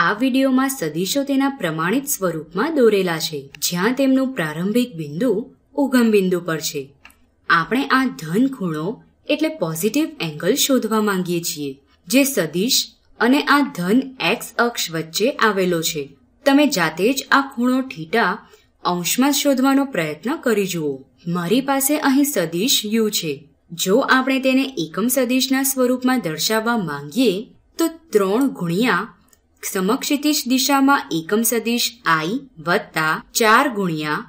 આ વિડીયોમાં સદીશો તેના પ્રમાણિત સ્વરૂપમાં દોરેલા છે જ્યાં તેમનું પ્રારંભિક બિંદુ ઉગમ બિંદુ પર છે આપણે આ ધન ખૂણો એટલે પોઝિટિવ એંગલ શોધવા માંગીએ છીએ જે સદીશ અને આ ધન એક્સ અક્ષ વચ્ચે આવેલો છે તમે જાતે જ આ ખૂણો થીટા અંશમાં શોધવાનો પ્રયત્ન કરી જુઓ મારી પાસે અહીં સદીશ યુ છે જો આપણે તેને એકમ સદીશના સ્વરૂપમાં દર્શાવવા માંગીએ તો ત્રણ ગુણ્યા સમક્ષિતિજ દિશામાં એકમ સદિશ આઈ વત્તા ચાર ગુણ્યા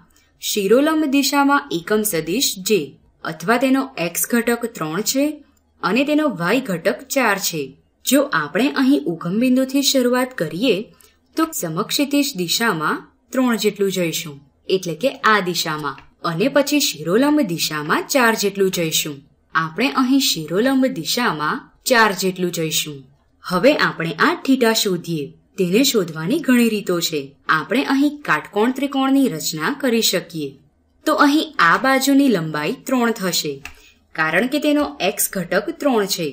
શિરોલંબ દિશામાં એકમ સદિશ જે અથવા તેનો એક્સ ઘટક ત્રણ છે અને તેનો વાય ઘટક ચાર છે જો આપણે અહીં ઉગમ બિંદુથી શરૂઆત કરીએ તો સમક્ષિતિજ દિશામાં ત્રણ જેટલું જઈશું એટલે કે આ દિશામાં અને પછી શિરોલંબ દિશામાં ચાર જેટલું જઈશું આપણે અહીં શિરોલંબ દિશામાં ચાર જેટલું જઈશું હવે આપણે આ થીટા શોધીએ તેને શોધવાની ઘણી રીતો છે આપણે અહીં કાટકોણ ત્રિકોણની રચના કરી શકીએ તો અહીં આ બાજુની લંબાઈ ત્રણ થશે કારણ કે તેનો એક્સ ઘટક ત્રણ છે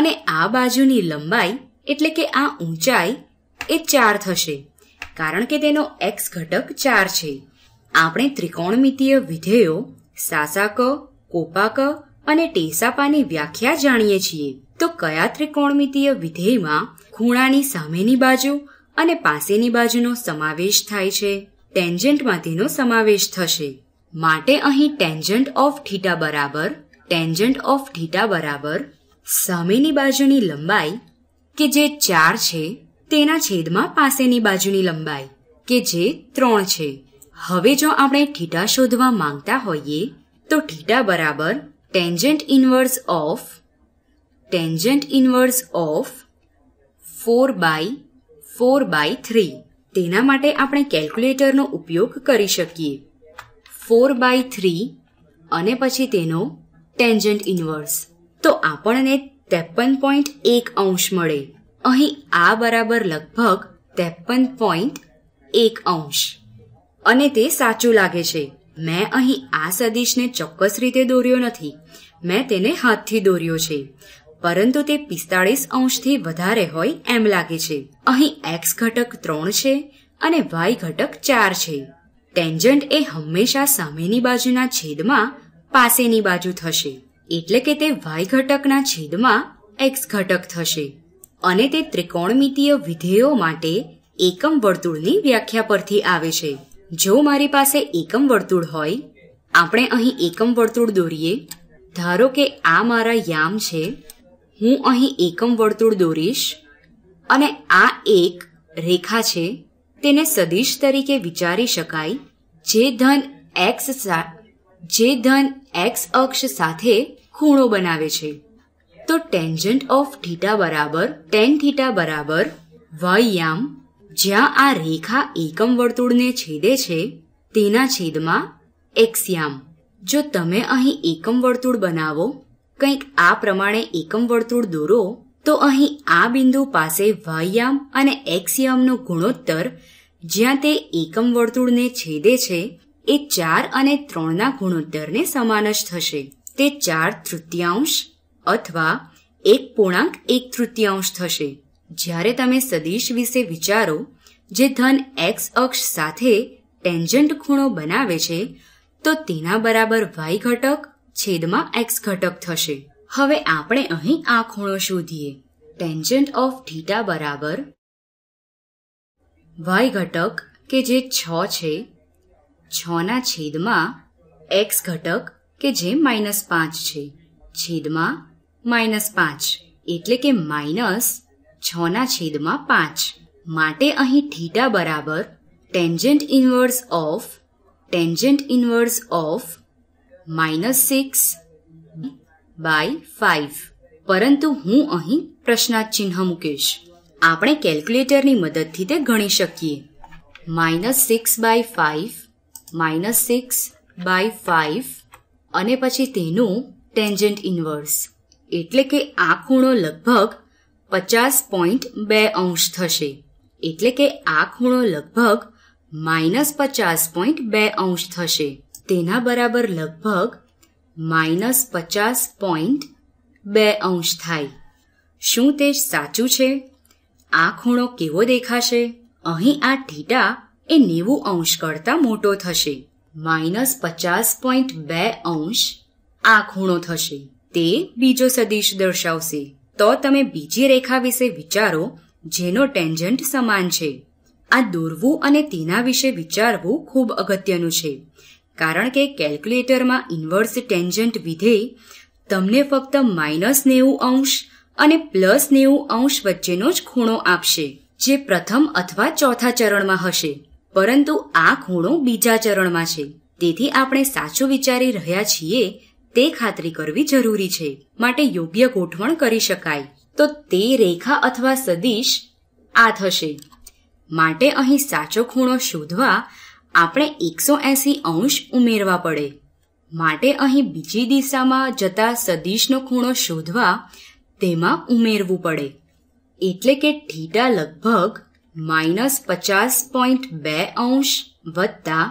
અને આ બાજુની લંબાઈ એટલે કે આ ઊંચાઈ એ ચાર થશે કારણ કે તેનો એક્સ ઘટક ચાર છે આપણે ત્રિકોણમિતીય વિધેયો સાસાક કોપાક અને ટેસાપાની વ્યાખ્યા જાણીએ છીએ તો કયા ત્રિકોણમિતીય વિધેયમાં ખૂણાની સામેની બાજુ અને પાસેની બાજુનો સમાવેશ થાય છે ટેન્જન્ટમાં તેનો સમાવેશ થશે માટે અહીં ટેન્જન્ટ ઓફ થીટા બરાબર ટેન્જન્ટ ઓફ થીટા બરાબર સામેની બાજુની લંબાઈ કે જે ચાર છે તેના છેદમાં પાસેની બાજુની લંબાઈ કે જે ત્રણ છે હવે જો આપણે થીટા શોધવા માંગતા હોઈએ તો થીટા બરાબર tangent inverse of tangent inverse of four by four by three તેના માટે આપણે કેલ્ક્યુલેટરનો ઉપયોગ કરી શકીએ ફોર બાય થ્રી અને પછી તેનો ટેન્જન્ટ ઇન્વર્સ તો આપણને ત્રેપન પોઈન્ટ એક અંશ મળે અહીં આ બરાબર લગભગ ત્રેપન પોઈન્ટ એક અંશ અને તે સાચું લાગે છે મેં અહીં આ સદિશને ચોક્કસ રીતે દોર્યો નથી મેં તેને હાથથી દોર્યો છે પરંતુ તે પિસ્તાળીસ અંશથી વધારે હોય એમ લાગે છે અહીં એક્સ ઘટક ત્રણ છે અને વાય ઘટક ચાર છે ટેન્જન્ટ એ હંમેશા સામેની બાજુના છેદમાં પાસેની બાજુ થશે એટલે કે તે વાય ઘટકના છેદમાં એક્સ ઘટક થશે અને તે ત્રિકોણમિતીય વિધેયો માટે એકમ વર્તુળની વ્યાખ્યા પરથી આવે છે જો મારી પાસે એકમ વર્તુળ હોય આપણે અહીં એકમ વર્તુળ દોરીએ ધારો કે આ મારા યામ છે હું અહીં એકમ વર્તુળ દોરીશ અને આ એક રેખા છે તેને સદિશ તરીકે વિચારી શકાય જે ધન એક્સ જે ધન એક્સ અક્ષ સાથે ખૂણો બનાવે છે તો ટેન્જન્ટ ઓફ થીટા બરાબર ટેન થીટા બરાબર વાયામ જ્યાં આ રેખા એકમ વર્તુળને છેદે છે તેના છેદમાં એક્સયામ જો તમે અહીં એકમ વર્તુળ બનાવો કંઈક આ પ્રમાણે એકમ વર્તુળ દોરો તો અહીં આ બિંદુ પાસે વાયયામ અને એક્સિયામનો ગુણોત્તર જ્યાં તે એકમ વર્તુળને છેદે છે એ ચાર અને ત્રણના ગુણોત્તરને સમાન જ થશે તે ચાર તૃતીયાંશ અથવા એક પૂર્ણાંક એક તૃતીયાંશ થશે જ્યારે તમે સદીશ વિશે વિચારો જે ધન એક્સ અક્ષ સાથે ટેન્જન્ટ ખૂણો બનાવે છે તો તેના બરાબર વાય ઘટક છેદમાં એક્સ ઘટક થશે હવે આપણે અહીં આ ખૂણો શોધીએ ટેન્જન્ટ ઓફ થીટા બરાબર વાય ઘટક કે જે છ છે છના છેદમાં એક્સ ઘટક કે જે માઇનસ પાંચ છે છેદમાં માઇનસ પાંચ એટલે કે માઇનસ છના છેદમાં પાંચ માટે અહીં થીટા બરાબર tangent inverse of tangent inverse of minus six by five પરંતુ હું અહીં પ્રશ્નાર્થ ચિહ્ન મૂકીશ આપણે કેલ્ક્યુલેટરની મદદથી તે ગણી શકીએ minus six by five minus six by five અને પછી તેનું ટેન્જન્ટ ઇન્વર્સ એટલે કે આ ખૂણો લગભગ પચાસ પોઈન્ટ બે અંશ થશે એટલે કે આ ખૂણો લગભગ માઇનસ પચાસ પોઈન્ટ બે અંશ થશે તેના બરાબર લગભગ માઇનસ પચાસ પોઈન્ટ બે અંશ થાય શું તે સાચું છે આ ખૂણો કેવો દેખાશે અહીં આ થીટા એ નેવું અંશ કરતાં મોટો થશે માઇનસ પચાસ પોઈન્ટ બે અંશ આ ખૂણો થશે તે બીજો સદીશ દર્શાવશે તો તમે બીજી રેખા વિશે વિચારો જેનો ટેન્જન્ટ સમાન છે આ દોરવું અને તેના વિશે વિચારવું ખૂબ અગત્યનું છે કારણ કે કેલ્ક્યુલેટરમાં ઇન્વર્સ ટેન્જન્ટ વિધેય તમને ફક્ત માઇનસ નેવું અંશ અને પ્લસ નેવું અંશ વચ્ચેનો જ ખૂણો આપશે જે પ્રથમ અથવા ચોથા ચરણમાં હશે પરંતુ આ ખૂણો બીજા ચરણમાં છે તેથી આપણે સાચું વિચારી રહ્યા છીએ તે ખાતરી કરવી જરૂરી છે માટે યોગ્ય ગોઠવણ કરી શકાય તો તે રેખા અથવા સદિશ આ થશે માટે અહીં સાચો ખૂણો શોધવા આપણે એકસો એંસી અંશ ઉમેરવા પડે માટે અહીં બીજી દિશામાં જતા સદીશનો ખૂણો શોધવા તેમાં ઉમેરવું પડે એટલે કે થીટા લગભગ માઇનસ પચાસ પોઈન્ટ બે અંશ વત્તા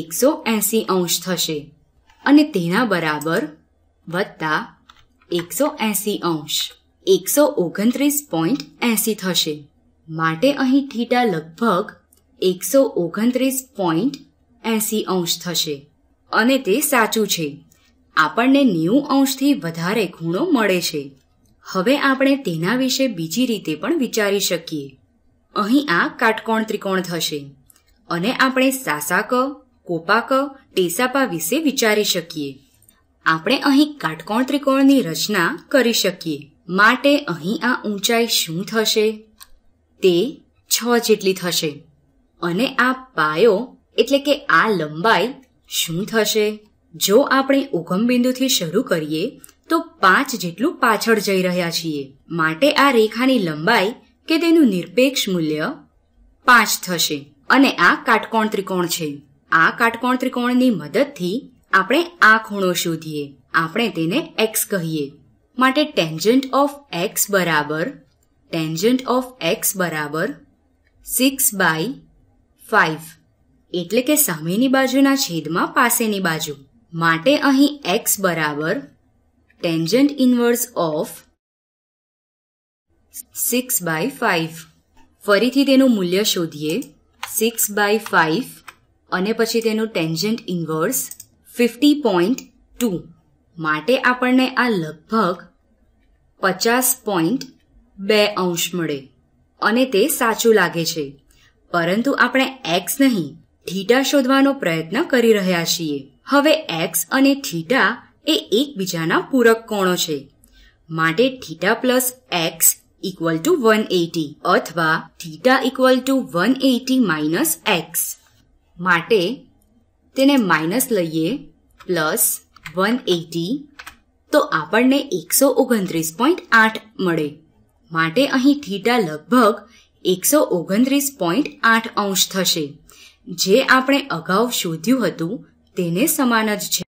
એકસો એંસી અંશ થશે અને તેના બરાબર વત્તા એકસો એંસી અંશ એકસો ઓગણત્રીસ પોઈન્ટ એંસી થશે માટે અહીં થીટા લગભગ એકસો ઓગણત્રીસ પોઈન્ટ એંસી અંશ થશે અને તે સાચું છે આપણને નેવું અંશથી વધારે ખૂણો મળે છે હવે આપણે તેના વિશે બીજી રીતે પણ વિચારી શકીએ અહીં આ કાટકોણ ત્રિકોણ થશે અને આપણે સાસાક કોપાક ટેસાપા વિશે વિચારી શકીએ આપણે અહીં કાટકોણ ત્રિકોણની રચના કરી શકીએ માટે અહીં આ ઊંચાઈ શું થશે તે છ જેટલી થશે અને આ પાયો એટલે કે આ લંબાઈ શું થશે જો આપણે ઉગમ બિંદુથી શરૂ કરીએ તો પાંચ જેટલું પાછળ જઈ રહ્યા છીએ માટે આ રેખાની લંબાઈ કે તેનું નિરપેક્ષ મૂલ્ય પાંચ થશે અને આ કાટકોણ ત્રિકોણ છે આ કાટકોણ ત્રિકોણની મદદથી આપણે આ ખૂણો શોધીએ આપણે તેને એક્સ કહીએ માટે ટેન્જન્ટ ઓફ એક્સ બરાબર ટેન્જન્ટ ઓફ એક્સ બરાબર સિક્સ બાય ફાઇવ એટલે કે સામેની બાજુના છેદમાં પાસેની બાજુ માટે અહીં એક્સ બરાબર tangent inverse of six by five ફરીથી તેનું મૂલ્ય શોધીએ સિક્સ બાય ફાઇવ અને પછી તેનું tangent inverse fifty point two માટે આપણને આ લગભગ પચાસ પોઈન્ટ બે અંશ મળે અને તે સાચું લાગે છે પરંતુ આપણે એક્સ નહીં થીટા શોધવાનો પ્રયત્ન કરી રહ્યા છીએ હવે એક્સ અને થીટા એ એકબીજાના પૂરક કોણો છે માટે theta plus x equal to one eighty અથવા theta equal to one eighty minus x માટે તેને માઇનસ લઈએ પ્લસ વન એટી તો આપણને એકસો ઓગણત્રીસ પોઈન્ટ આઠ મળે માટે અહીં થીટા લગભગ એકસો ઓગણત્રીસ પોઈન્ટ આઠ અંશ થશે જે આપણે અગાઉ શોધ્યું હતું તેને સમાન જ છે